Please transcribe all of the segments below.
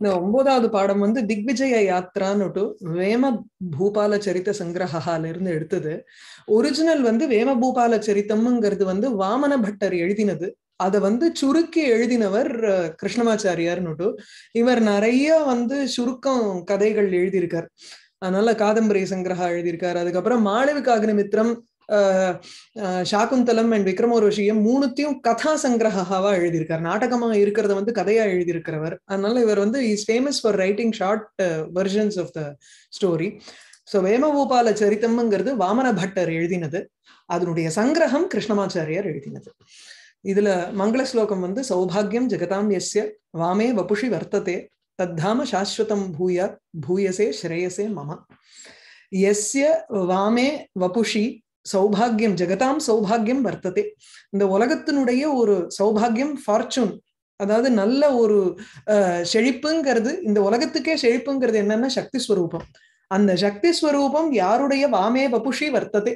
இந்த ஒன்பதாவது பாடம் வந்து திக்விஜய யாத்திரான்னு வேம பூபால சரித்த சங்கிரகால இருந்து எடுத்தது ஒரிஜினல் வந்து வேம பூபால சரித்தம்ங்கிறது வந்து வாமன பட்டர் எழுதினது அதை வந்து சுருக்கி எழுதினவர் கிருஷ்ணமாச்சாரியார்னுட்டு இவர் நிறைய வந்து சுருக்கம் கதைகள் எழுதியிருக்கார் அதனால காதம்பரி சங்கிரகா எழுதியிருக்காரு அதுக்கப்புறம் மாளவிகாக்னிமித்திரம் சாகுந்தலம் அண்ட் விக்ரமோருஷியம் மூணுத்தையும் கதா சங்கிரகாவா எழுதியிருக்கார் நாடகமா இருக்கிறத வந்து கதையா எழுதியிருக்கிறவர் அதனால இவர் வந்து is famous for writing short versions of the story so வேமகோபால சரித்தம்ங்கிறது வாமன பட்டர் எழுதினது அதனுடைய சங்கிரகம் கிருஷ்ணமாச்சாரியார் எழுதினது இதுல மங்கள ஸ்லோகம் வந்து சௌபாகியம் ஜெகதாம் எஸ்ய வாமே வபுஷி வர்த்ததே தத்தாம சாஸ்வதம் பூய பூயசே ஸ்ரேயசே மம எஸ்ய வாமே வபுஷி சௌபாகியம் ஜெகதாம் சௌபாகியம் வர்த்ததே இந்த உலகத்தினுடைய ஒரு சௌபாகியம் ஃபார்ச்சூன் அதாவது நல்ல ஒரு செழிப்புங்கிறது இந்த உலகத்துக்கே செழிப்புங்கிறது என்னன்னா சக்தி ஸ்வரூபம் அந்த சக்தி ஸ்வரூபம் யாருடைய வாமே வபுஷி வர்த்ததே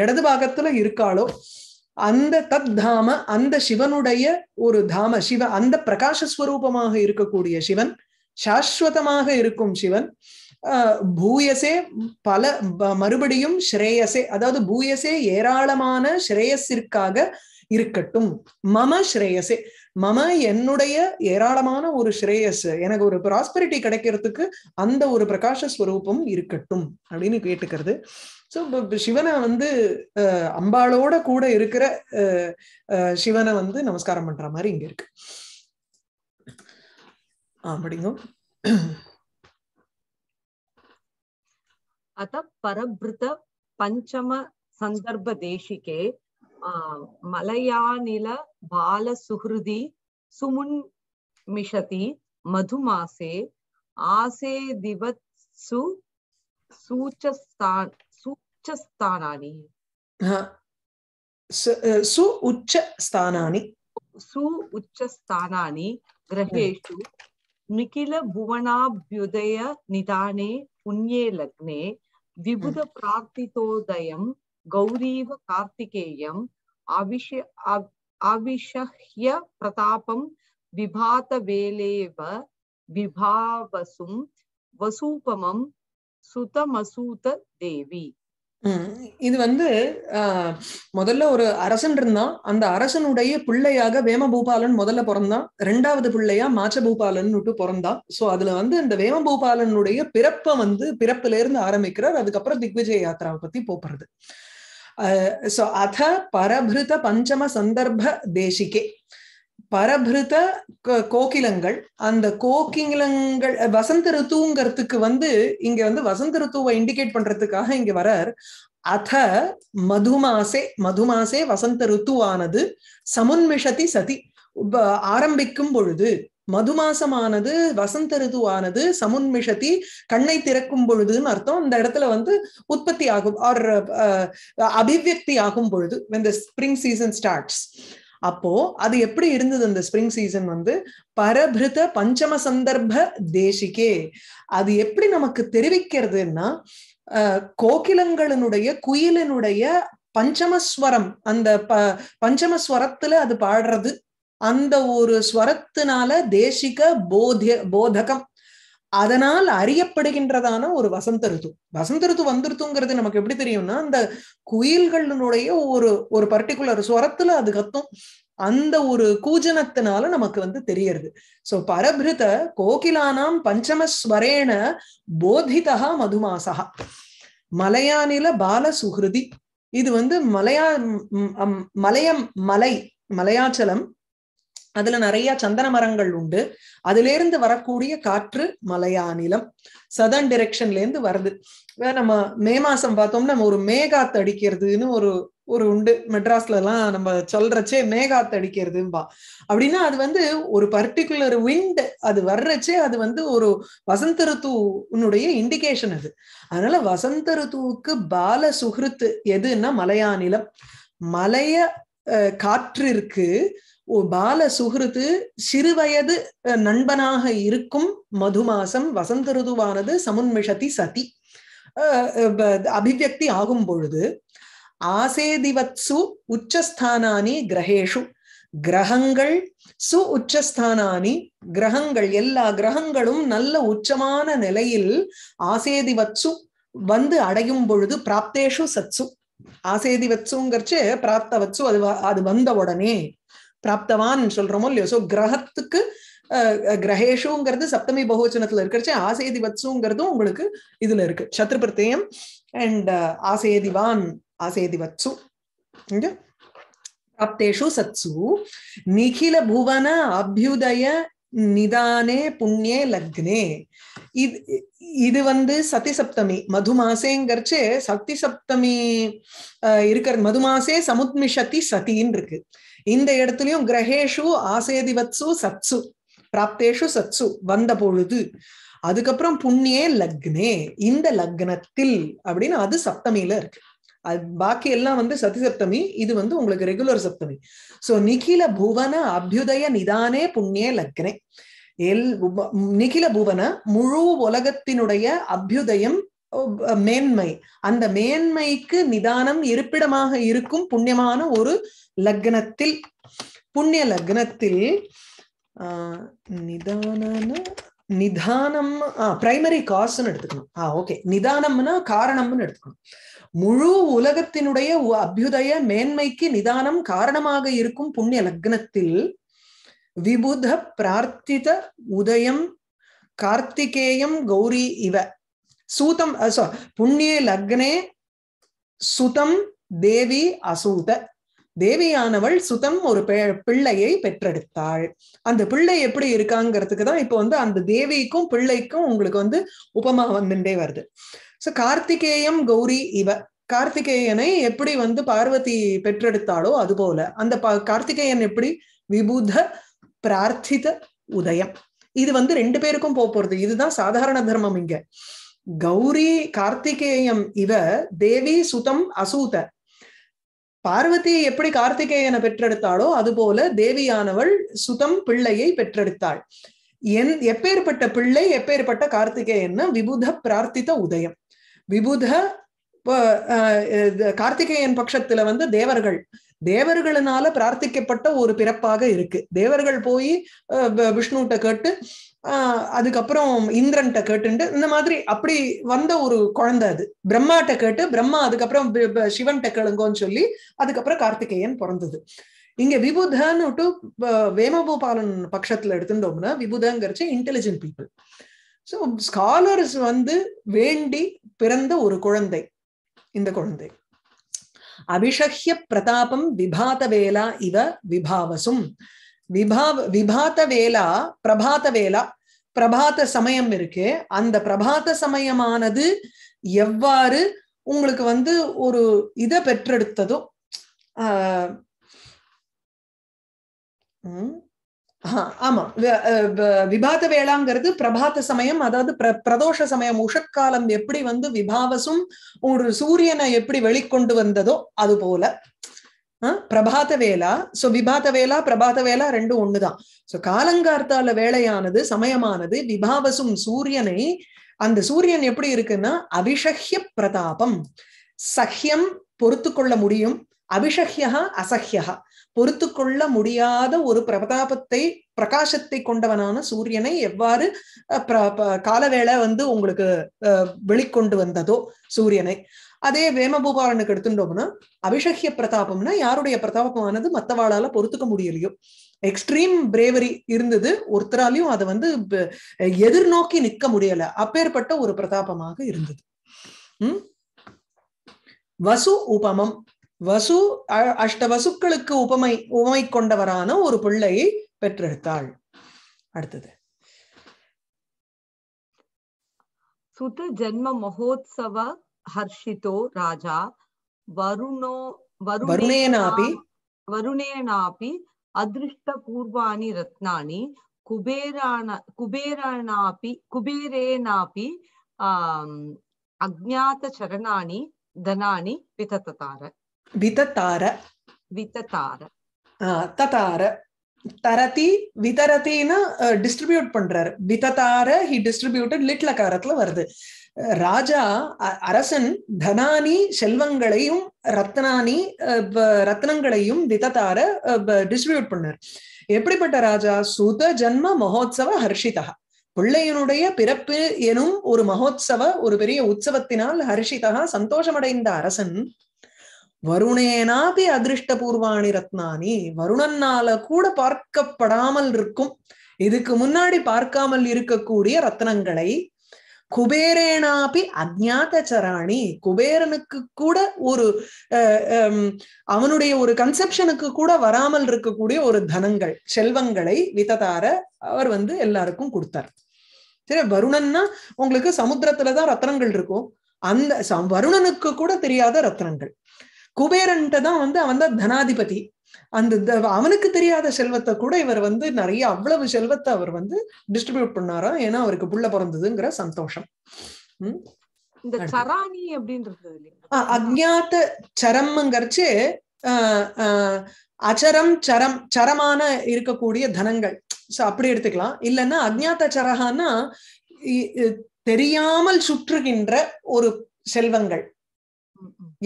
இடது பாகத்துல இருக்காளோ அந்த தத் தாம அந்த சிவனுடைய ஒரு தாம சிவ அந்த பிரகாஷஸ்வரூபமாக இருக்கக்கூடிய சிவன் சாஸ்வதமாக இருக்கும் சிவன் பூயசே பல மறுபடியும் ஸ்ரேயசே அதாவது பூயசே ஏராளமான ஸ்ரேயஸிற்காக இருக்கட்டும் மம ஸ்ரேயசே மம என்னுடைய ஏராளமான ஒரு ஸ்ரேயஸ் எனக்கு ஒரு ப்ராஸ்பரிட்டி கிடைக்கிறதுக்கு அந்த ஒரு பிரகாஷ ஸ்வரூபம் இருக்கட்டும் அப்படின்னு கேட்டுக்கிறது ஸோ சிவனை வந்து அம்பாளோட கூட இருக்கிற சிவனை வந்து நமஸ்காரம் பண்ற மாதிரி இங்க இருக்கு அப்படிங்க अतः परभृत पंचम संदर्भ देशिके मलयानिल बाल सुहृदि सुमुन्मिषति मधुमासे आसे दिवत्सु सूचस्थान सूचस्थानानि सु उच्च स्थानानि सु उच्च स्थानानि ग्रहेषु हम्म। निखिल भुवनाभ्युदय निदाने पुण्ये लग्ने विबुधप्रार्थितोदयं हम्म. गौरीव कार्तिकेयम् अविश्य अविषह्य प्रतापं विभातवेलेव विभावसुं वसूपमं सुतमसूत देवी இது வந்து முதல்ல ஒரு அரசன் இருந்தான் அந்த அரசனுடைய பிள்ளையாக வேமபூபாலன் முதல்ல பிறந்தான் ரெண்டாவது பிள்ளையா மாச்ச பூபாலன் விட்டு பிறந்தான் சோ அதுல வந்து இந்த வேமபூபாலனுடைய பிறப்பை வந்து பிறப்புல இருந்து ஆரம்பிக்கிறார் அதுக்கப்புறம் திக்விஜய யாத்திராவை பத்தி போப்புறது சோ அத பரபிருத பஞ்சம சந்தர்ப்ப அஹ் பரபிருத கோகிலங்கள் அந்த கோகிலங்கள் வசந்த ரித்துங்கிறதுக்கு வந்து இங்க வந்து வசந்த ரித்துவை இண்டிகேட் பண்றதுக்காக இங்க வரார் அத மதுமாசே மதுமாசே வசந்த ரித்துவானது சமுன்மிஷதி சதி ஆரம்பிக்கும் பொழுது மதுமாசமானது வசந்த ரிதுவானது சமுன்மிஷதி கண்ணை திறக்கும் பொழுதுன்னு அர்த்தம் அந்த இடத்துல வந்து உற்பத்தி ஆகும் ஆர் அபிவியக்தி ஆகும் பொழுது when the spring season starts அப்போ அது எப்படி இருந்தது அந்த ஸ்ப்ரிங் சீசன் வந்து பரபிருத பஞ்சம சந்தர்ப்ப தேசிகே அது எப்படி நமக்கு தெரிவிக்கிறதுன்னா கோகிலங்களினுடைய குயிலினுடைய பஞ்சமஸ்வரம் அந்த ப பஞ்சமஸ்வரத்துல அது பாடுறது அந்த ஒரு ஸ்வரத்தினால தேசிக போதிய போதகம் அதனால் அறியப்படுகின்றதான ஒரு வசந்த ரித்து வசந்த ரித்து வந்துருத்துங்கிறது நமக்கு எப்படி தெரியும்னா அந்த குயில்களினுடைய ஒரு ஒரு பர்டிகுலர் சுரத்துல அது கத்தும் அந்த ஒரு கூஜனத்தினால நமக்கு வந்து தெரியறது சோ பரபிருத கோகிலானாம் பஞ்சமஸ்வரேன போதிதா மதுமாசகா மலையானில பால சுகிருதி இது வந்து மலையா மலையம் மலை மலையாச்சலம் அதுல நிறைய சந்தன மரங்கள் உண்டு அதுல இருந்து வரக்கூடிய காற்று மலையாநிலம் சதர்ன் டிரெக்ஷன்ல இருந்து வருது நம்ம மே மாசம் பார்த்தோம்னா நம்ம ஒரு மேகாத்து அடிக்கிறதுன்னு ஒரு ஒரு உண்டு மெட்ராஸ்ல எல்லாம் நம்ம சொல்றச்சே மேகாத்து அடிக்கிறதும்பா அப்படின்னா அது வந்து ஒரு பர்டிகுலர் விண்ட் அது வர்றச்சே அது வந்து ஒரு வசந்த ருத்துனுடைய இண்டிகேஷன் அது அதனால வசந்த ருத்துவுக்கு பால சுகிருத்து எதுன்னா மலையாநிலம் மலைய காற்று இருக்கு பால சுகிருத்து சிறுவயது நண்பனாக இருக்கும் மதுமாசம் வசந்த ருதுவானது சமுன்மிஷதி சதி அபிவியக்தி ஆகும் பொழுது ஆசேதிவத்சு உச்சஸ்தானானி கிரகேஷு கிரகங்கள் சு உச்சஸ்தானானி கிரகங்கள் எல்லா கிரகங்களும் நல்ல உச்சமான நிலையில் ஆசேதிவத்சு வந்து அடையும் பொழுது பிராப்தேஷு சத்சு ஆசேதிவத்சுங்கிறச்சு பிராப்தவத்சு அது அது வந்த உடனே பிராப்தவான் சொல்றோமோ இல்லையோ சோ கிரகத்துக்கு கிரகேஷுங்கிறது சப்தமி பகுவச்சனத்துல இருக்கிறச்சு ஆசேதி வத்சுங்கிறதும் உங்களுக்கு இதுல இருக்கு சத்ரு பிரத்தியம் அண்ட் ஆசேதிவான் ஆசேதி வத்சு பிராப்தேஷு சத்சு நிகில புவன அபியுதய நிதானே புண்ணியே லக்னே இது இது வந்து சதி சப்தமி மது மாசேங்கிறச்சு சப்தி சப்தமி இருக்கிற மது மாசே சமுத்மிஷதி சதின்னு இருக்கு இந்த இடத்துலயும் கிரகேஷு ஆசேதிவத்சு சத்சு பிராப்தேஷு சத்சு வந்த பொழுது அதுக்கப்புறம் புண்ணியே லக்னே இந்த லக்னத்தில் அப்படின்னு அது சப்தமியில இருக்கு பாக்கி எல்லாம் வந்து சதி சப்தமி இது வந்து உங்களுக்கு ரெகுலர் சப்தமி சோ நிகில புவன அபியுதய நிதானே புண்ணிய லக்னே எல் நிகில புவன முழு உலகத்தினுடைய அபியுதயம் மேன்மை அந்த மேன்மைக்கு நிதானம் இருப்பிடமாக இருக்கும் புண்ணியமான ஒரு லக்னத்தில் புண்ணிய லக்னத்தில் ஆஹ் நிதானம் பிரைமரி காசுன்னு எடுத்துக்கணும் ஆ ஓகே நிதானம்னா காரணம்னு எடுத்துக்கணும் முழு உலகத்தினுடைய அபியுதய மேன்மைக்கு நிதானம் காரணமாக இருக்கும் புண்ணிய லக்னத்தில் விபுத பிரார்த்தித உதயம் கார்த்திகேயம் கௌரி இவ சூதம் புண்ணிய லக்னே சுதம் தேவி அசூத தேவியானவள் சுதம் ஒரு பிள்ளையை பெற்றெடுத்தாள் அந்த பிள்ளை எப்படி இருக்காங்கிறதுக்கு தான் இப்ப வந்து அந்த தேவிக்கும் பிள்ளைக்கும் உங்களுக்கு வந்து உபமா வந்துட்டே வருது சோ கார்த்திகேயம் கௌரி இவ கார்த்திகேயனை எப்படி வந்து பார்வதி பெற்றெடுத்தாளோ அது போல அந்த கார்த்திகேயன் எப்படி விபுத பிரார்த்தித உதயம் இது வந்து ரெண்டு பேருக்கும் போக போறது இதுதான் சாதாரண தர்மம் இங்க கௌரி கார்த்திகேயம் இவ தேவி சுதம் அசூத பார்வதி எப்படி கார்த்திகேயனை பெற்றெடுத்தாளோ அதுபோல தேவியானவள் சுதம் பிள்ளையை பெற்றெடுத்தாள் என் எப்பேற்பட்ட பிள்ளை எப்பேற்பட்ட கார்த்திகேயன் விபுத பிரார்த்தித்த உதயம் விபுத கார்த்திகேயன் பட்சத்துல வந்து தேவர்கள் தேவர்களினால பிரார்த்திக்கப்பட்ட ஒரு பிறப்பாக இருக்கு தேவர்கள் போய் விஷ்ணுட்ட கேட்டு அதுக்கப்புறம் இந்திரன்ட்ட கேட்டுண்டு இந்த மாதிரி அப்படி வந்த ஒரு குழந்தை அது பிரம்மாட்ட கேட்டு பிரம்மா அதுக்கப்புறம் சிவன்கிட்ட கேளுங்கன்னு சொல்லி அதுக்கப்புறம் கார்த்திகேயன் பிறந்தது இங்க விபுதன்னுட்டு வேமகோபாலன் பட்சத்துல எடுத்துட்டோம்னா விபுதங்கிறச்சு இன்டெலிஜென்ட் பீப்புள் ஸோ ஸ்காலர்ஸ் வந்து வேண்டி பிறந்த ஒரு குழந்தை இந்த குழந்தை அபிஷஹ்ய பிரதாபம் விபாத வேலா இவ விபாவசும் விபா விபாத வேலா பிரபாத வேலா பிரபாத சமயம் இருக்கு அந்த பிரபாத சமயமானது எவ்வாறு உங்களுக்கு வந்து ஒரு இதை பெற்றெடுத்ததோ ஆமா விபாத வேளாங்கிறது பிரபாத சமயம் அதாவது பிர பிரதோஷ சமயம் உஷக்காலம் எப்படி வந்து விபாவசும் ஒரு சூரியனை எப்படி வெளிக்கொண்டு வந்ததோ அது போல பிரபாத வேலா சோ விபாத வேலா பிரபாத வேலா ரெண்டும் ஒண்ணுதான் சோ காலங்கார்த்தால வேலையானது சமயமானது விபாவசும் சூரியனை அந்த சூரியன் எப்படி இருக்குன்னா அபிஷஹ்ய பிரதாபம் சஹ்யம் பொறுத்து கொள்ள முடியும் அபிஷஹ்யா அசஹ்யா பொறுத்து கொள்ள முடியாத ஒரு பிரதாபத்தை பிரகாசத்தை கொண்டவனான சூரியனை எவ்வாறு காலவேளை வந்து உங்களுக்கு வெளிக்கொண்டு வந்ததோ சூரியனை அதே வேமபூபாலனுக்கு எடுத்துட்டோம்னா அபிஷகிய பிரதாபம்னா யாருடைய பிரதாபமானது மத்தவாளால பொறுத்துக்க முடியலையோ எக்ஸ்ட்ரீம் பிரேவரி இருந்தது ஒருத்தராலையும் அதை வந்து எதிர்நோக்கி நிக்க முடியல அப்பேற்பட்ட ஒரு பிரதாபமாக இருந்தது உம் வசு உபமம் வசு அஷ்ட வசுக்களுக்கு உபமை உபமை கொண்டவரான ஒரு பிள்ளையை பெற்றெடுத்தாள் அடுத்தது சுத ஜென்ம மகோத்சவ हर्षितो राजा वरुणो वरुणेनापि वरुणेनापि अदृष्टपूर्वाणि रत्नानि कुबेराण कुबेराणापि कुबेरेणापि अज्ञातचरणानि धनानि विततार विततार विततार ततार தரதி விதரத்தின்னு டிஸ்ட்ரிபியூட் பண்றாரு விததார ஹி டிஸ்ட்ரிபியூட்டட் லிட்ல காரத்துல வருது ராஜா அரசன் தனானி செல்வங்களையும் ரத்னானி ரத்னங்களையும் விததார டிஸ்ட்ரிபியூட் பண்ணார் எப்படிப்பட்ட ராஜா சுத ஜன்ம மகோத்சவ ஹர்ஷிதா பிள்ளையனுடைய பிறப்பு எனும் ஒரு மகோத்சவ ஒரு பெரிய உற்சவத்தினால் ஹர்ஷிதா சந்தோஷமடைந்த அரசன் வருணேனாபி அதிருஷ்டபூர்வாணி ரத்னானி வருணன்னால கூட பார்க்கப்படாமல் இருக்கும் இதுக்கு முன்னாடி பார்க்காமல் இருக்கக்கூடிய ரத்னங்களை குபேரேனாபி அஜாத சராணி குபேரனுக்கு கூட ஒரு அவனுடைய ஒரு கன்செப்ஷனுக்கு கூட வராமல் இருக்கக்கூடிய ஒரு தனங்கள் செல்வங்களை வித்ததார அவர் வந்து எல்லாருக்கும் கொடுத்தார் சரி வருணன்னா உங்களுக்கு சமுத்திரத்துலதான் ரத்னங்கள் இருக்கும் அந்த வருணனுக்கு கூட தெரியாத ரத்னங்கள் குபேரன்ட்ட தான் வந்து அவன் தான் தனாதிபதி அந்த அவனுக்கு தெரியாத செல்வத்தை கூட இவர் வந்து நிறைய அவ்வளவு செல்வத்தை அவர் வந்து டிஸ்ட்ரிபியூட் பண்ணாரா ஏன்னா அவருக்கு புள்ள பிறந்ததுங்கிற சந்தோஷம் இந்த சராணி அப்படின்றது அஜாத்த சரம்ங்கிறச்சு அச்சரம் சரம் சரமான இருக்கக்கூடிய தனங்கள் அப்படி எடுத்துக்கலாம் இல்லைன்னா அஜ்ஞாத சரகான்னா தெரியாமல் சுற்றுகின்ற ஒரு செல்வங்கள்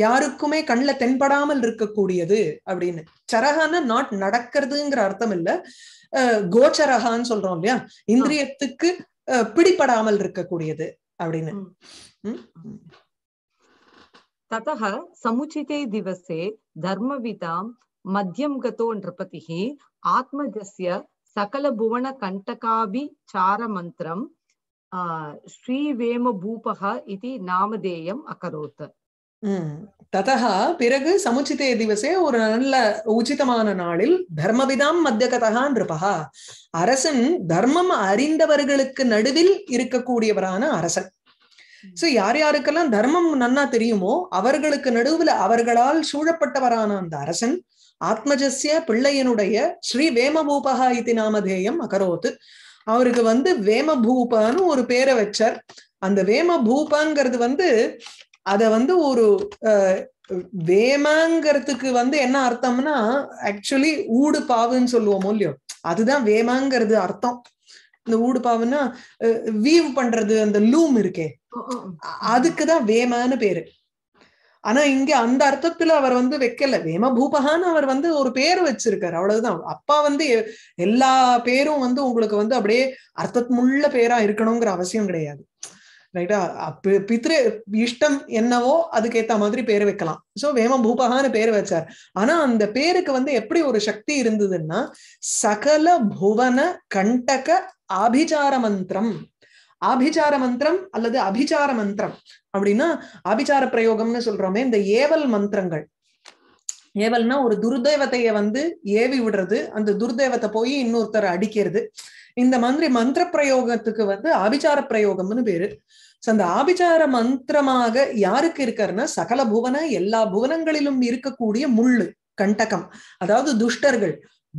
யாருக்குமே கண்ணில் தென்படாமல் இருக்கக்கூடியது அப்படின்னு சரகான நாட் நடக்கிறதுங்கிற அர்த்தம் இல்ல கோச்சரகான்னு சொல்றோம் இல்லையா இந்திரியத்துக்கு பிடிபடாமல் இருக்கக்கூடியது அப்படின்னு ततः समुचिते दिवसे धर्मविदां मध्यं गतो नृपतिः आत्मजस्य ஸ்ரீவேம பூபக இது நாமதேயம் அகரோத் ததா பிறகு சமுச்சிதே திவசே ஒரு நல்ல உச்சிதமான நாளில் தர்மவிதாம் மத்தியகதகா நிருபகா அரசன் தர்மம் அறிந்தவர்களுக்கு நடுவில் இருக்கக்கூடியவரான அரசன் சோ யார் யாருக்கெல்லாம் தர்மம் நன்னா தெரியுமோ அவர்களுக்கு நடுவுல அவர்களால் சூழப்பட்டவரான அந்த அரசன் ஆத்மஜஸ்ய பிள்ளையனுடைய ஸ்ரீ வேமபூபகா இத்தி நாமதேயம் அகரோத்து அவருக்கு வந்து வேமபூபான்னு ஒரு பேரை வச்சார் அந்த வேமபூபங்கிறது வந்து அத வந்து ஒரு வேமாங்கிறதுக்கு வந்து என்ன அர்த்தம்னா ஆக்சுவலி ஊடு பாவுன்னு சொல்லுவோம் இல்லையோ அதுதான் வேமாங்கிறது அர்த்தம் இந்த ஊடு பாவுன்னா வீவ் பண்றது அந்த லூம் இருக்கே அதுக்குதான் வேமான்னு பேரு ஆனா இங்க அந்த அர்த்தத்துல அவர் வந்து வைக்கல வேம பூபகான்னு அவர் வந்து ஒரு பேர் வச்சிருக்காரு அவ்வளவுதான் அப்பா வந்து எல்லா பேரும் வந்து உங்களுக்கு வந்து அப்படியே அர்த்தமுள்ள பேரா இருக்கணுங்கிற அவசியம் கிடையாது ரைட்டா பித்ரு இஷ்டம் என்னவோ அதுக்கேத்த மாதிரி பேர் வைக்கலாம் சோ வேம பூபகான்னு பேர் வச்சார் ஆனா அந்த பேருக்கு வந்து எப்படி ஒரு சக்தி இருந்ததுன்னா சகல புவன கண்டக ஆபிச்சார மந்திரம் ஆபிச்சார மந்திரம் அல்லது அபிச்சார மந்திரம் அப்படின்னா ஆபிச்சார பிரயோகம்னு சொல்றோமே இந்த ஏவல் மந்திரங்கள் ஏவல்னா ஒரு துர்தேவத்தைய வந்து ஏவி விடுறது அந்த துர்தேவத்தை போய் இன்னொருத்தர் அடிக்கிறது இந்த மாதிரி மந்திர பிரயோகத்துக்கு வந்து அபிசார பிரயோகம்னு பேரு சோ அந்த ஆபிச்சார மந்திரமாக யாருக்கு இருக்காருன்னா சகல புவன எல்லா புவனங்களிலும் இருக்கக்கூடிய முள்ளு கண்டகம் அதாவது துஷ்டர்கள்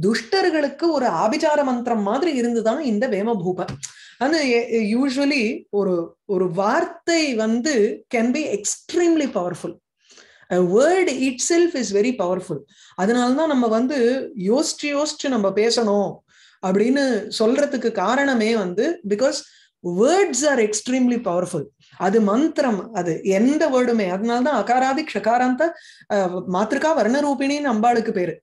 துஷ்டர்களுக்கு ஒரு ஆபிச்சார மந்திரம் மாதிரி இருந்துதான் இந்த வேமபூப ஆனா யூஸ்வலி ஒரு ஒரு வார்த்தை வந்து can be extremely powerful word itself is very powerful அதனாலதான் நம்ம வந்து யோசிச்சு யோசிச்சு நம்ம பேசணும் அப்படின்னு சொல்றதுக்கு காரணமே வந்து because words are extremely powerful அது மந்திரம் அது எந்த வேர்டுமே அதனால்தான் அகாராதி ஷகாராந்த மாத்திருக்கா வர்ணரூபிணின்னு அம்பாளுக்கு பேரு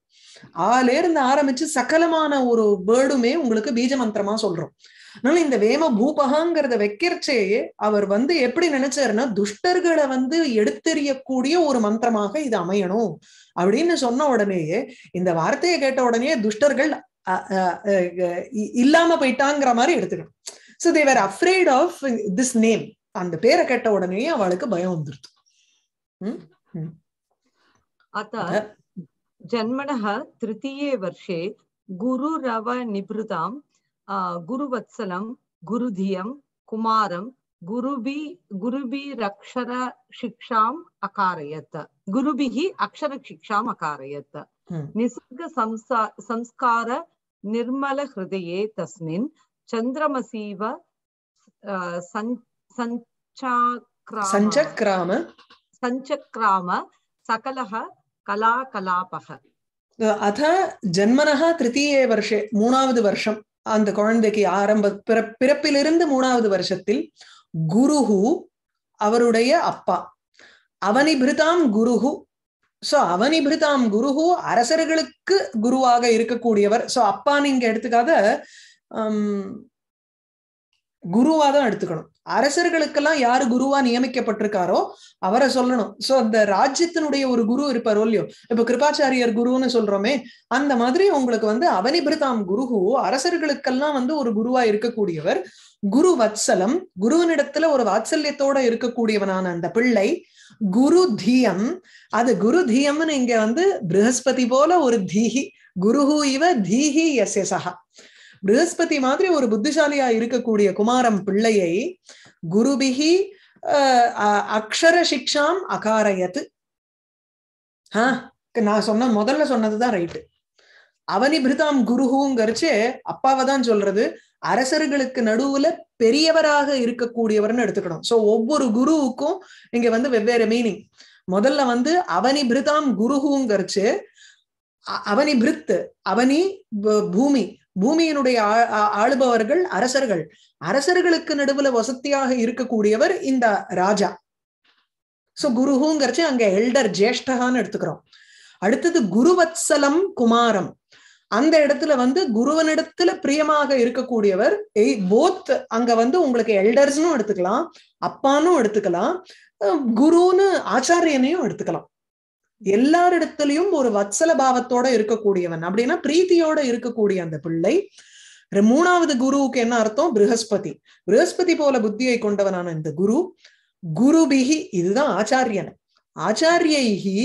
ஆலே இருந்து ஆரம்பிச்சு சகலமான ஒரு வேர்டுமே உங்களுக்கு பீஜ மந்திரமா சொல்றோம் அதனால இந்த வேம பூபகாங்கிறத வைக்கிறச்சேயே அவர் வந்து எப்படி நினைச்சாருன்னா துஷ்டர்களை வந்து எடுத்தெறியக்கூடிய ஒரு மந்திரமாக இது அமையணும் அப்படின்னு சொன்ன உடனேயே இந்த வார்த்தையை கேட்ட உடனே துஷ்டர்கள் இல்லாம போயிட்டாங்கிற மாதிரி எடுத்துக்கணும் so they were afraid of this name அந்த பேரை கேட்ட உடனே அவளுக்கு பயம் வந்துருது अतः जन्मणः तृतीये वर्षे गुरुरवनिभृतां गुरुवत्सलं गुरुधियं कुमारं गुरुभि गुरुभिरक्षरशिक्षाम् अकारयत् गुरुभिः अक्षरशिक्षाम् अकारयत् निसर्गसंस्कार निर्मलहृदये तस्मिन् சந்திரமசீவ சஞ்சக்ராம சஞ்சக்ராம சகலः கலாகலாபக அத ஜன்மனஹா திருத்தீய வருஷே மூணாவது வருஷம் அந்த குழந்தைக்கு ஆரம்ப பிறப்பிலிருந்து மூணாவது வருஷத்தில் குருஹு அவருடைய அப்பா அவனிபிருதாம் குருஹு சோ அவனிபிருதாம் குருஹு அரசர்களுக்கு குருவாக இருக்கக்கூடியவர் சோ அப்பா நீங்க எடுத்துக்காத குருவா தான் எடுத்துக்கணும் அரசர்களுக்கெல்லாம் யாரு குருவா நியமிக்கப்பட்டிருக்காரோ அவரை சொல்லணும் சோ அந்த ராஜ்யத்தினுடைய ஒரு குரு இருப்பார் இல்லையோ இப்ப கிருபாச்சாரியர் குருன்னு சொல்றோமே அந்த மாதிரி உங்களுக்கு வந்து அவனிபிரதாம் குரு அரசர்களுக்கெல்லாம் வந்து ஒரு குருவா இருக்கக்கூடியவர் குரு வத்சலம் குருவனிடத்துல ஒரு வாத்சல்யத்தோட இருக்கக்கூடியவனான அந்த பிள்ளை குரு தீயம் அது குரு தீயம்னு இங்க வந்து ப்ரஹஸ்பதி போல ஒரு தீஹி குருஹு இவ தீஹி எஸ் எஸ் பிருகஸ்பதி மாதிரி ஒரு புத்திசாலியா இருக்கக்கூடிய குமாரம் பிள்ளையை குருபிகி அக்ஷர சிக்ஷாம் அகாரயத்து ஆஹ் நான் சொன்ன முதல்ல சொன்னதுதான் ரைட்டு அவனிபிருதாம் குருகுங்கிறச்சு அப்பாவை தான் சொல்றது அரசர்களுக்கு நடுவுல பெரியவராக இருக்கக்கூடியவர்னு எடுத்துக்கணும் சோ ஒவ்வொரு குருவுக்கும் இங்க வந்து வெவ்வேறு மீனிங் முதல்ல வந்து அவனி பிருதாம் குருஹூங்கரிச்சு அவனி பிரித்து அவனி பூமி பூமியினுடைய ஆளுபவர்கள் அரசர்கள் அரசர்களுக்கு நடுவுல வசதியாக இருக்கக்கூடியவர் இந்த ராஜா சோ குருஹூங்கிறச்சு அங்க எல்டர் ஜேஷ்டகான்னு எடுத்துக்கிறோம் அடுத்தது குருவத்சலம் குமாரம் அந்த இடத்துல வந்து குருவனிடத்துல பிரியமாக இருக்கக்கூடியவர் போத் அங்க வந்து உங்களுக்கு எல்டர்ஸ்னும் எடுத்துக்கலாம் அப்பானும் எடுத்துக்கலாம் குருன்னு ஆச்சாரியனையும் எடுத்துக்கலாம் எல்லாரிடத்திலையும் ஒரு வத்சல பாவத்தோட இருக்கக்கூடியவன் அப்படின்னா பிரீத்தியோட இருக்கக்கூடிய அந்த பிள்ளை மூணாவது குருவுக்கு என்ன அர்த்தம் பிருகஸ்பதி பிருகஸ்பதி போல புத்தியை கொண்டவனான இந்த குரு குருபிகி இதுதான் ஆச்சாரியன் ஆச்சாரியைகி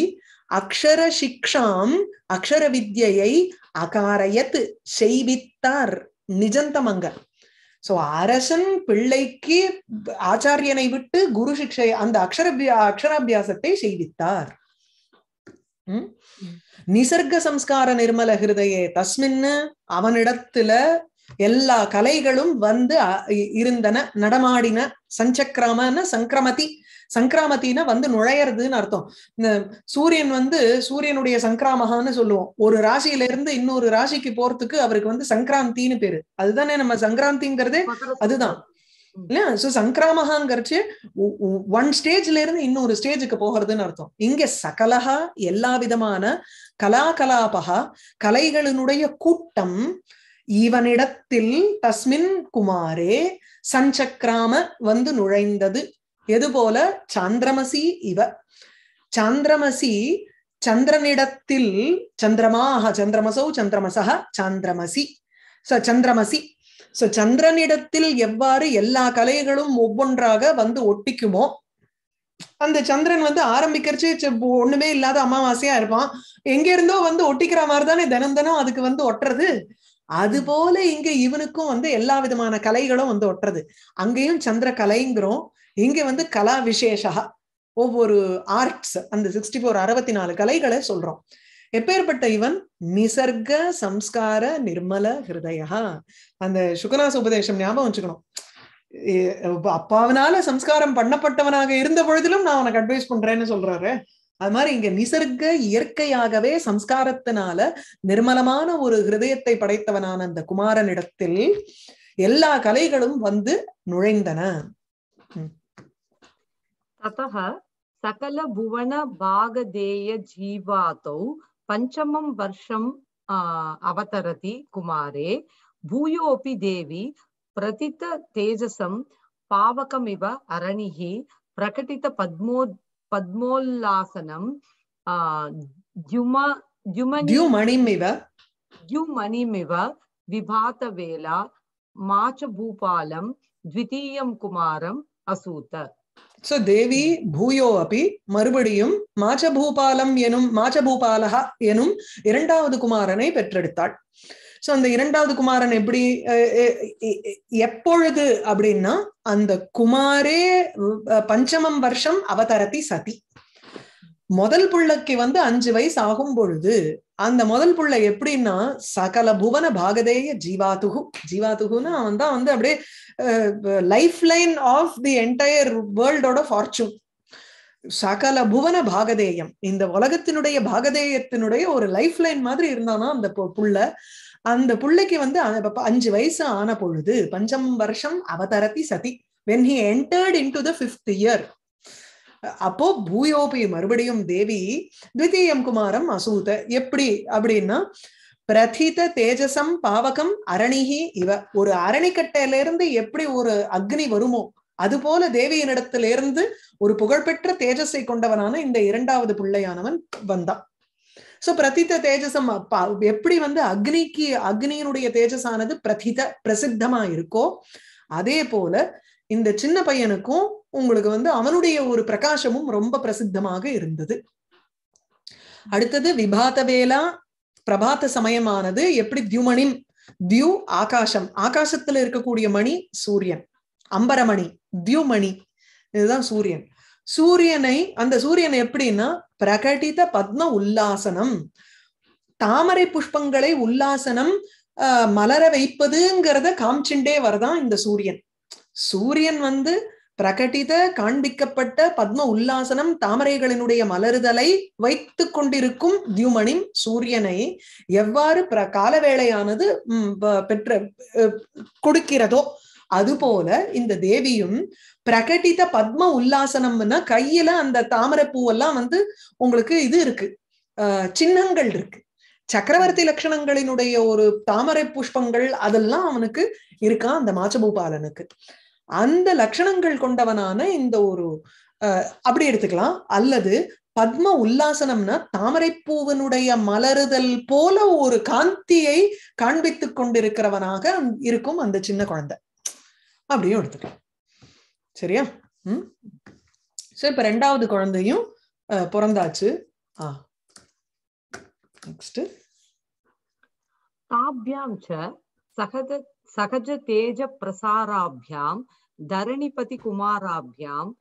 அக்ஷர சிக்ஷாம் அக்ஷர வித்யை அகாரயத் செய்வித்தார் நிஜந்தமங்க சோ அரசன் பிள்ளைக்கு ஆச்சாரியனை விட்டு குரு சிக்ஷை அந்த அக்ஷர அக்ஷராபியாசத்தை செய்வித்தார் நிசர்க சம்ஸ்கார நிர்மல ஹிருதயே தஸ்மின்னு அவனிடத்துல எல்லா கலைகளும் வந்து இருந்தன நடமாடின சஞ்சக்கிரமன சங்கிரமதி சங்கிராமத்தினா வந்து நுழையறதுன்னு அர்த்தம் இந்த சூரியன் வந்து சூரியனுடைய சங்கிராமகான்னு சொல்லுவோம் ஒரு ராசியில இருந்து இன்னொரு ராசிக்கு போறதுக்கு அவருக்கு வந்து சங்கராந்தின்னு பேரு அதுதானே நம்ம சங்கராந்திங்கிறதே அதுதான் இல்லையா சோ சங்கிராமகாங்கிறச்சு ஒன் ஸ்டேஜ்ல இருந்து இன்னொரு ஸ்டேஜுக்கு போகிறதுன்னு அர்த்தம் இங்க சகலகா எல்லா விதமான கலாகலாபகா கலைகளினுடைய கூட்டம் இவனிடத்தில் தஸ்மின் குமாரே சஞ்சக்ராம வந்து நுழைந்தது எது போல சாந்திரமசி இவ சாந்திரமசி சந்திரனிடத்தில் சந்திரமாக சந்திரமசௌ சந்திரமசக சாந்திரமசி ச சந்திரமசி சோ சந்திரனிடத்தில் எவ்வாறு எல்லா கலைகளும் ஒவ்வொன்றாக வந்து ஒட்டிக்குமோ அந்த சந்திரன் வந்து ஆரம்பிக்கிறச்சு ஒண்ணுமே இல்லாத அமாவாசையா இருப்பான் எங்க இருந்தோ வந்து ஒட்டிக்கிற மாதிரி தானே தினம் தினம் அதுக்கு வந்து ஒட்டுறது அது போல இங்க இவனுக்கும் வந்து எல்லா விதமான கலைகளும் வந்து ஒட்டுறது அங்கேயும் சந்திர கலைங்கிறோம் இங்க வந்து கலா விசேஷா ஒவ்வொரு ஆர்ட்ஸ் அந்த சிக்ஸ்டி ஃபோர் அறுபத்தி நாலு கலைகளை சொல்றோம் எப்பேற்பட்ட இவன் நிசர்க சம்ஸ்கார நிர்மல ஹிருதயா அந்த சுகநாச உபதேசம் ஞாபகம் வச்சுக்கணும் அப்பாவினால சம்ஸ்காரம் பண்ணப்பட்டவனாக இருந்த பொழுதிலும் நான் உனக்கு அட்வைஸ் பண்றேன்னு சொல்றாரு அது மாதிரி இங்க நிசர்க இயற்கையாகவே சம்ஸ்காரத்தினால நிர்மலமான ஒரு ஹிருதயத்தை படைத்தவனான அந்த குமாரனிடத்தில் எல்லா கலைகளும் வந்து நுழைந்தன சகல புவன பாகதேய ஜீவாதௌ पञ्चमं वर्षं अवतरति कुमारे भूयोपि देवी प्रतित तेजसं पावकमिव अरणिः प्रकटित पद्मो पद्मोल्लासनं द्युम द्युमणिमिव द्युमणिमिव विभातवेला माचभूपालं द्वितीयं कुमारम् असूत சோ தேவி பூயோ அப்படி மறுபடியும் மாச்சபூபாலம் எனும் மாச்சபூபாலஹா எனும் இரண்டாவது குமாரனை பெற்றெடுத்தாள் சோ அந்த இரண்டாவது குமாரன் எப்படி எப்பொழுது அப்படின்னா அந்த குமாரே பஞ்சமம் வருஷம் அவதரதி சதி முதல் புள்ளைக்கு வந்து அஞ்சு வயசு ஆகும் பொழுது அந்த முதல் புள்ள எப்படின்னா சகல புவன பாகதேய ஜீவாதுகு ஜீவாதுகுன்னு அவன் தான் வந்து அப்படியே life line of the entire வேர்ல்டோட ஃபார்ச்சூன் சகல புவன பாகதேயம் இந்த உலகத்தினுடைய பாகதேயத்தினுடைய ஒரு லைஃப் லைன் மாதிரி இருந்தானா அந்த புள்ள அந்த புள்ளைக்கு வந்து அஞ்சு வயசு ஆன பொழுது பஞ்சம் வருஷம் அவதரத்தி சதி when he entered into the fifth year அப்போ பூயோபி மறுபடியும் தேவி த்விதீயம் குமாரம் அசூத எப்படி அப்படின்னா பிரதித தேஜசம் பாவகம் அரணிகி இவ ஒரு அரணிக்கட்டையில இருந்து எப்படி ஒரு அக்னி வருமோ அது போல தேவியினிடத்திலிருந்து ஒரு புகழ்பெற்ற தேஜஸை கொண்டவனான இந்த இரண்டாவது பிள்ளையானவன் வந்தான் சோ பிரதித தேஜசம் எப்படி வந்து அக்னிக்கு அக்னியினுடைய தேஜஸானது பிரதித பிரசித்தமா இருக்கோ அதே போல இந்த சின்ன பையனுக்கும் உங்களுக்கு வந்து அவனுடைய ஒரு பிரகாசமும் ரொம்ப பிரசித்தமாக இருந்தது அடுத்தது விபாத வேலா பிரபாத்த சமயமானது எப்படி தியுமணின் தியு ஆகாசம் ஆகாசத்துல இருக்கக்கூடிய மணி சூரியன் அம்பரமணி தியுமணி இதுதான் சூரியன் சூரியனை அந்த சூரியன் எப்படின்னா பிரகடித பத்ம உல்லாசனம் தாமரை புஷ்பங்களை உல்லாசனம் மலர வைப்பதுங்கிறத காமிச்சுண்டே வரதான் இந்த சூரியன் சூரியன் வந்து பிரகட்டித காண்பிக்கப்பட்ட பத்ம உல்லாசனம் தாமரைகளினுடைய மலருதலை வைத்து கொண்டிருக்கும் தியுமனின் சூரியனை எவ்வாறு பிர காலவேளையானது பெற்ற கொடுக்கிறதோ அதுபோல இந்த தேவியும் பிரகட்டித பத்ம உல்லாசனம்னா கையில அந்த தாமரை பூவெல்லாம் வந்து உங்களுக்கு இது இருக்கு சின்னங்கள் இருக்கு சக்கரவர்த்தி லட்சணங்களினுடைய ஒரு தாமரை புஷ்பங்கள் அதெல்லாம் அவனுக்கு இருக்கான் அந்த மாச்சபூபாலனுக்கு அந்த லட்சணங்கள் கொண்டவனான இந்த ஒரு அப்படி எடுத்துக்கலாம் அல்லது பத்ம உல்லாசனம்னா தாமரைப்பூவனுடைய மலருதல் போல ஒரு காந்தியை காண்பித்துக் கொண்டிருக்கிறவனாக இருக்கும் அந்த சின்ன குழந்தை அப்படியும் எடுத்துக்கலாம் சரியா ம் சோ இப்ப ரெண்டாவது குழந்தையும் பிறந்தாச்சு ஆ நெக்ஸ்ட் ச சகத सहज तेज प्रसाराभ्याम धरणिपति कुमाराभ्याम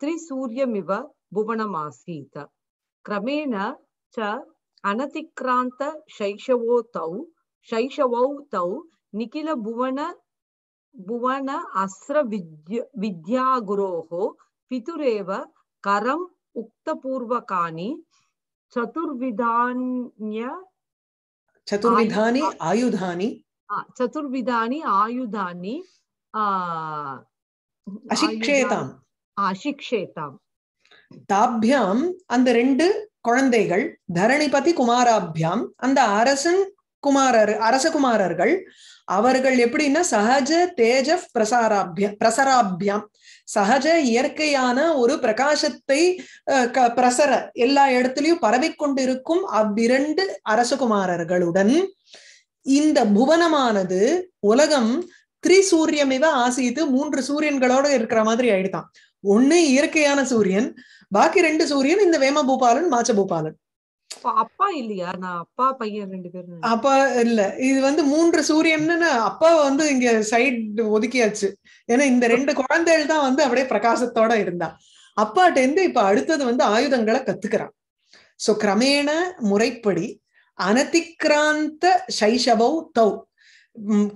त्रिसूर्यमिव भुवनमासीत क्रमेण च अनतिक्रांत शैशवो तौ शैशवौ तौ निखिल भुवन भुवन अस्र विद्या विद्यागुरोः पितुरेव करम् उक्तपूर्वकानि चतुर्विधान्य चतुर्विधानि आयुधानि சதுர்விதானி ஆயுதானி அசிக்ஷேதாம் அசிக்ஷேதாம் தாபியாம் அந்த ரெண்டு குழந்தைகள் தரணிபதி குமாராபியாம் அந்த அரசன் குமாரர் அரசகுமாரர்கள் அவர்கள் எப்படின்னா சகஜ தேஜ பிரசாராபியம் பிரசராபியாம் சகஜ இயற்கையான ஒரு பிரகாசத்தை பிரசர எல்லா இடத்துலயும் பரவிக்கொண்டிருக்கும் அவ்விரண்டு அரசகுமாரர்களுடன் இந்த புவனமானது உலகம் திரிசூரியமிவ ஆசித்து மூன்று சூரியன்களோட இருக்கிற மாதிரி ஆயிடுதான் ஒண்ணு இயற்கையான சூரியன் பாக்கி ரெண்டு சூரியன் இந்த வேம பூபாலன் மாச்ச பூபாலன் அப்பா இல்லையா நான் அப்பா பையன் ரெண்டு பேரும் அப்பா இல்ல இது வந்து மூன்று சூரியன் அப்பா வந்து இங்க சைட் ஒதுக்கியாச்சு ஏன்னா இந்த ரெண்டு குழந்தைகள் தான் வந்து அப்படியே பிரகாசத்தோட இருந்தா அப்பாட்ட இருந்து இப்ப அடுத்தது வந்து ஆயுதங்களை கத்துக்கிறான் சோ கிரமேண முறைப்படி அனதிக்ராந்த சைஷவௌ தௌ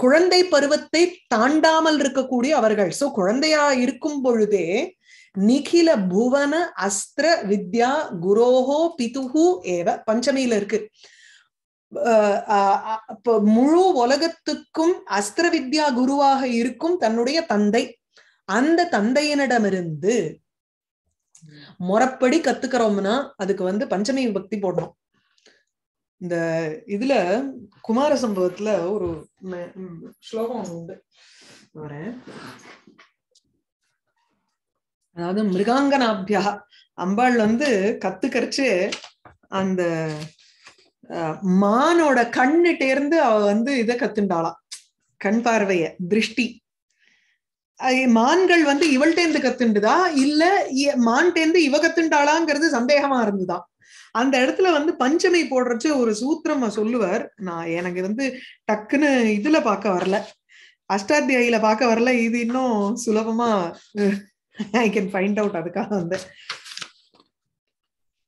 குழந்தை பருவத்தை தாண்டாமல் இருக்கக்கூடிய அவர்கள் சோ குழந்தையா இருக்கும் பொழுதே நிகில புவன அஸ்திர வித்யா குரோஹோ பிதுஹு ஏவ பஞ்சமியில இருக்கு முழு உலகத்துக்கும் அஸ்திர வித்யா குருவாக இருக்கும் தன்னுடைய தந்தை அந்த தந்தையனிடமிருந்து முறப்படி கத்துக்கிறோம்னா அதுக்கு வந்து பஞ்சமி பக்தி போடணும் இந்த இதுல குமார சம்பவத்துல ஒரு ஸ்லோகம் உண்டு வரேன் அதாவது மிருகாங்கனாபியா அம்பாள் வந்து கத்துக்கரிச்சு அந்த மானோட கண்ணுட்டே இருந்து அவ வந்து இத கத்துண்டாளாம் கண் பார்வைய திருஷ்டி மான்கள் வந்து இவள்கிட்டேந்து கத்துண்டுதா இல்ல மான்கிட்டேந்து இவ கத்துண்டாளாங்கிறது சந்தேகமா இருந்துதான் அந்த இடத்துல வந்து பஞ்சமி போடுறச்ச ஒரு சூத்திரம் சொல்லுவார் நான் எனக்கு வந்து டக்குன்னு இதுல பார்க்க வரல அஷ்டாத்தியாயில பார்க்க வரல இது இன்னும் சுலபமா ஐ கேன் ஃபைண்ட் அவுட் அதுக்காக வந்து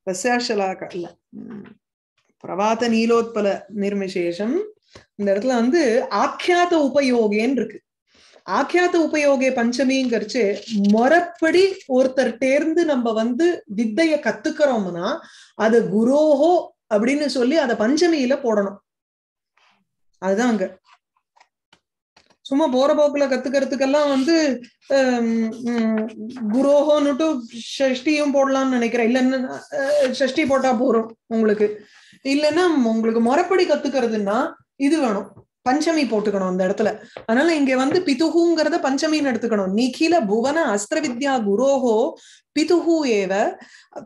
ரசாஷலாக பிரபாத நீலோத்பல நிர்மசேஷம் இந்த இடத்துல வந்து ஆக்கியாத உபயோகேன்னு இருக்கு ஆக்கியாத்த உபயோகே பஞ்சமிங்கிறச்சு மொறப்படி தேர்ந்து நம்ம வந்து வித்தைய கத்துக்கிறோம்னா அது குரோஹோ அப்படின்னு சொல்லி அதை பஞ்சமியில போடணும் அதுதான் அங்க சும்மா போற போக்குல கத்துக்கிறதுக்கெல்லாம் வந்து குரோஹோன்னுட்டு ஷஷ்டியும் போடலாம்னு நினைக்கிறேன் இல்லைன்னா ஷஷ்டி போட்டா போறோம் உங்களுக்கு இல்லைன்னா உங்களுக்கு மொறப்படி கத்துக்கிறதுன்னா இது வேணும் பஞ்சமி போட்டுக்கணும் அந்த இடத்துல அதனால இங்க வந்து பிதுகுங்கிறத பஞ்சமின்னு எடுத்துக்கணும் நிகில புவன அஸ்திர வித்யா குரோஹோ பிதுகு ஏவ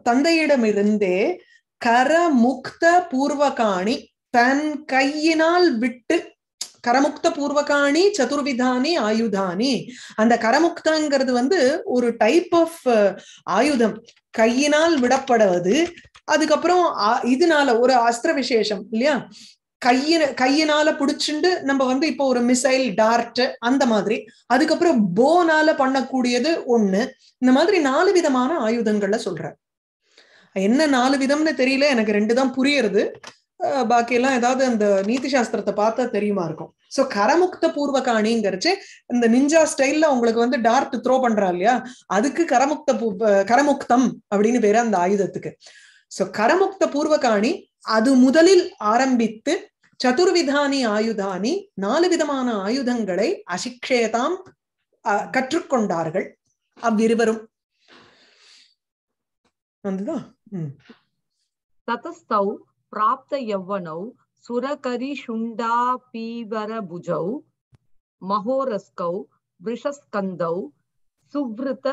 தந்தையிடமிருந்தே கர முக்த பூர்வகாணி தன் கையினால் விட்டு கரமுக்த பூர்வகாணி சதுர்விதானி ஆயுதானி அந்த கரமுக்தங்கிறது வந்து ஒரு டைப் ஆஃப் ஆயுதம் கையினால் விடப்படுவது அதுக்கப்புறம் இதனால ஒரு அஸ்திர விசேஷம் இல்லையா கையின கையினால புடிச்சுண்டு நம்ம வந்து இப்போ ஒரு மிசைல் டார்ட் அந்த மாதிரி அதுக்கப்புறம் போனால பண்ணக்கூடியது ஒண்ணு இந்த மாதிரி நாலு விதமான ஆயுதங்கள்ல சொல்ற என்ன நாலு விதம்னு தெரியல எனக்கு ரெண்டு தான் புரியறது பாக்கியெல்லாம் ஏதாவது அந்த நீதி சாஸ்திரத்தை பார்த்தா தெரியுமா இருக்கும் சோ கரமுக்த பூர்வகாணிங்கிறச்சு இந்த நிஞ்சா ஸ்டைல்ல உங்களுக்கு வந்து டார்ட் த்ரோ பண்றா இல்லையா அதுக்கு கரமுக்த பூ கரமுக்தம் அப்படின்னு பேரு அந்த ஆயுதத்துக்கு சோ கரமுக்த பூர்வகாணி அது முதலில் ஆரம்பித்து சதுர்விதானி ஆயுதானி நாலு விதமான ஆயுதங்களை அசிக்ஷேதாம் கற்றுக்கொண்டார்கள் அவ்விருவரும் வந்துதா பிராப்த யவ்வனௌ சுரகரி சுண்டா பீவர புஜௌ மகோரஸ்கௌ விஷஸ்கந்தௌ சுவ்ருத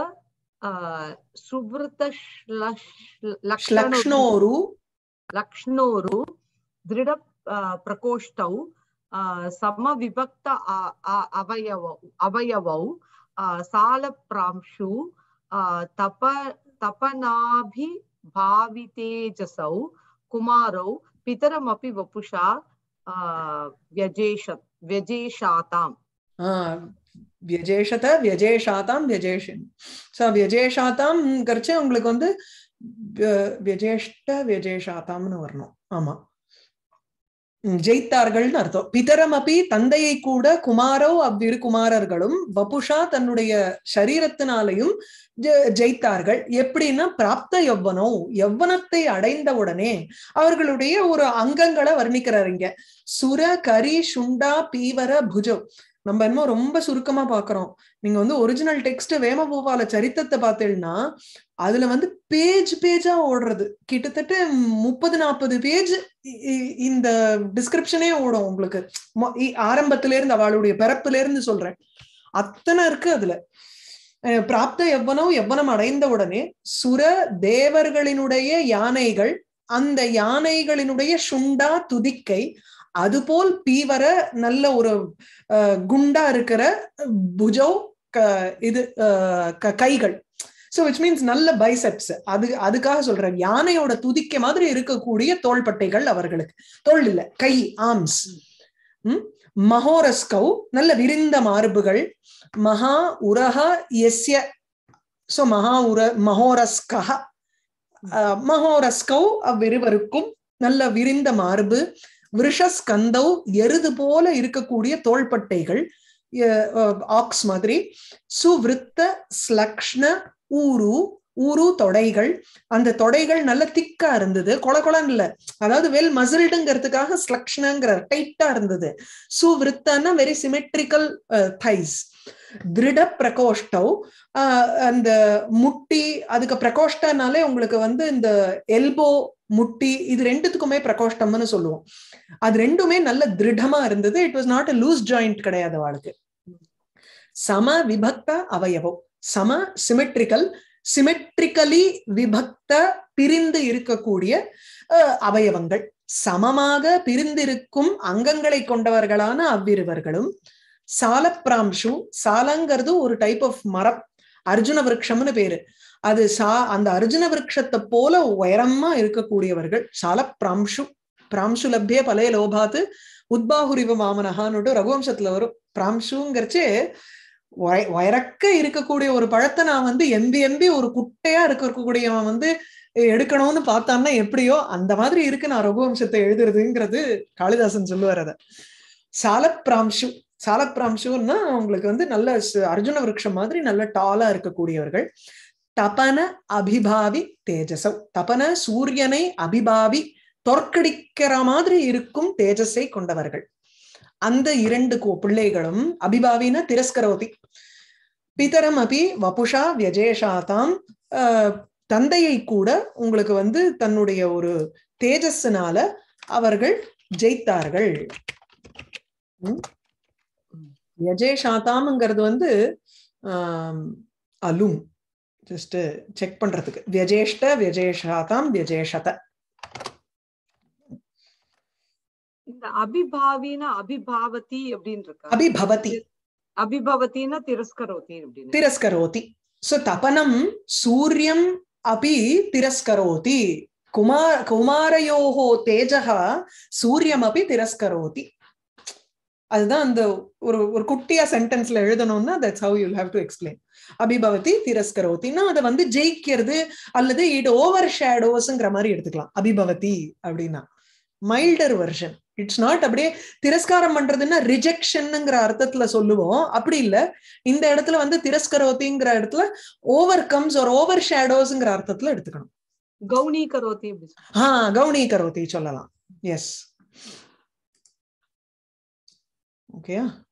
சுவ்ருத லக்ஷ்ணோரு லக்ஷ்ணோரு திருட प्रकोष्ठौ समविभक्त अवयवौ अवयवौ सालप्रांशु तप तपनाभिभावितेजसौ कुमारौ पितरमपि वपुषा व्यजेश व्यजेशाताम् வியஜேஷத வியஜேஷாதாம் வியஜேஷன் ஸோ வியஜேஷாதாம் கரிச்சு உங்களுக்கு வந்து வியஜேஷ்ட வியஜேஷாதாம்னு வரணும் ஆமாம் ஜெயித்தார்கள்னு அர்த்தம் பிதரம் அப்படி தந்தையை கூட குமாரோ அவ்விரு குமாரர்களும் வபுஷா தன்னுடைய சரீரத்தினாலையும் ஜெயித்தார்கள் எப்படின்னா பிராப்த எவ்வனோ எவ்வனத்தை அடைந்தவுடனே அவர்களுடைய ஒரு அங்கங்களை வர்ணிக்கிறாருங்க சுர கரி சுண்டா பீவர புஜோ நம்ம என்ன ரொம்ப சுருக்கமா பாக்குறோம் நீங்க வந்து ஒரிஜினல் டெக்ஸ்ட் வேமபூபால சரித்திரத்தை பார்த்தீங்கன்னா அதுல வந்து பேஜ் பேஜா ஓடுறது கிட்டத்தட்ட முப்பது நாற்பது பேஜ் இந்த டிஸ்கிரிப்ஷனே ஓடும் உங்களுக்கு ஆரம்பத்துல இருந்து அவளுடைய பிறப்புல இருந்து சொல்றேன் அத்தனை இருக்கு அதுல பிராப்த எவ்வனோ எவ்வனம் அடைந்த உடனே சுர தேவர்களினுடைய யானைகள் அந்த யானைகளினுடைய சுண்டா துதிக்கை அதுபோல் பீவர நல்ல ஒரு குண்டா இருக்கிற புஜோ இது கைகள் ஸோ விச் மீன்ஸ் நல்ல பைசெப்ஸ் அது அதுக்காக சொல்றேன் யானையோட துதிக்க மாதிரி இருக்கக்கூடிய தோள்பட்டைகள் அவர்களுக்கு தோல் இல்லை கை ஆம்ஸ் மஹோரஸ்கௌ நல்ல விரிந்த மார்புகள் மகா உரக எஸ்ய ஸோ மகா உர மகோரஸ்கஹ மகோரஸ்கவ் அவ்விருவருக்கும் நல்ல விரிந்த மார்பு விருஷஸ்கந்தவ் எருது போல இருக்கக்கூடிய தோள்பட்டைகள் ஆக்ஸ் மாதிரி சுவிருத்த ஸ்லக்ஷ்ண ஊரு ஊரு தொடைகள் அந்த தொடைகள் நல்ல திக்கா இருந்தது கொல கொலன்னு இல்ல அதாவது வெல் மசில்டுங்கிறதுக்காக ஸ்லக்ஷ்ணங்கிற டைட்டா இருந்தது சுவிருத்தன்னா வெரி சிமெட்ரிக்கல் தைஸ் திருட பிரகோஷ்டவ் அந்த முட்டி அதுக்கு பிரகோஷ்டனாலே உங்களுக்கு வந்து இந்த எல்போ முட்டி இது ரெண்டுத்துக்குமே பிரகோஷ்டம்னு சொல்லுவோம் அது ரெண்டுமே நல்ல திருடமா இருந்தது it was not a loose joint கிடையாது அவளுக்கு சம விபக்த அவயவம் சம சிமெட்ரிக்கல் சிமெட்ரிக்கலி விபக்த பிரிந்து இருக்கக்கூடிய அவயவங்கள் சமமாக பிரிந்திருக்கும் அங்கங்களை கொண்டவர்களான அவ்விருவர்களும் சாலப்பிராம்ஷு சாலங்கிறது ஒரு டைப் ஆஃப் மரப் அர்ஜுன விரக்ஷம்னு பேரு அது சா அந்த அர்ஜுன விரக்ஷத்தை போல உயரமா இருக்கக்கூடியவர்கள் சால பிராம்சு பிராம்சு லப்திய பழைய லோபாத்து உத்பாகுரிவு மாமனஹான்னு ரகுவம்சத்துல வரும் பிராம்சுங்கிறச்சு வயறக்க இருக்கக்கூடிய ஒரு பழத்தை நான் வந்து எம்பி எம்பி ஒரு குட்டையா இருக்க இருக்கக்கூடியவன் வந்து எடுக்கணும்னு பார்த்தான்னா எப்படியோ அந்த மாதிரி இருக்கு நான் ரகுவம்சத்தை எழுதுறதுங்கிறது காளிதாசன் சொல்லுவார் அதை பிராம்சு சாலப்பிராம்சூர்னா அவங்களுக்கு வந்து நல்ல அர்ஜுன விருட்சம் மாதிரி நல்ல டாலா இருக்கக்கூடியவர்கள் தபன அபிபாவி தேஜசவ் தபன சூரியனை அபிபாவி தோற்கடிக்கிற மாதிரி இருக்கும் தேஜஸை கொண்டவர்கள் அந்த இரண்டு பிள்ளைகளும் அபிபாவின திரஸ்கரோதி பிதரம் அபி வபுஷா வியஜேஷாதாம் தந்தையை கூட உங்களுக்கு வந்து தன்னுடைய ஒரு தேஜஸ்னால அவர்கள் ஜெயித்தார்கள் யஜே ஷாத்தாம்ங்கிறது வந்து அலும் ஜஸ்ட் செக் பண்றதுக்கு வியஜேஷ்ட வியஜேஷாதாம் வியஜேஷத இந்த அபிபாவின அபிபாவதி அப்படின்னு அபிபவதி அபிபவத்தினா திரஸ்கரோதி திரஸ்கரோதி சோ தபனம் சூரியம் அபி திரஸ்கரோதி குமார் குமாரயோகோ தேஜக சூரியமபி திரஸ்கரோதி அதுதான் அந்த ஒரு ஒரு குட்டியா சென்டென்ஸ்ல எழுதணும்னா that's how you'll have to explain அபிபவதி திரஸ்கரோத்தின்னா அதை வந்து ஜெயிக்கிறது அல்லது இட் ஓவர் ஷேடோஸ்ங்கிற மாதிரி எடுத்துக்கலாம் அபிபவதி அப்படின்னா மைல்டர் வெர்ஷன் இட்ஸ் நாட் அப்படியே திரஸ்காரம் பண்றதுன்னா ரிஜெக்ஷன்ங்கிற அர்த்தத்துல சொல்லுவோம் அப்படி இல்ல இந்த இடத்துல வந்து திரஸ்கரோத்திங்கிற இடத்துல ஓவர் கம்ஸ் ஒரு ஓவர் ஷேடோஸ்ங்கிற அர்த்தத்துல எடுத்துக்கணும் கவுனி கரோத்தி ஆஹ் கவுனி கரோத்தி சொல்லலாம் எஸ் Okay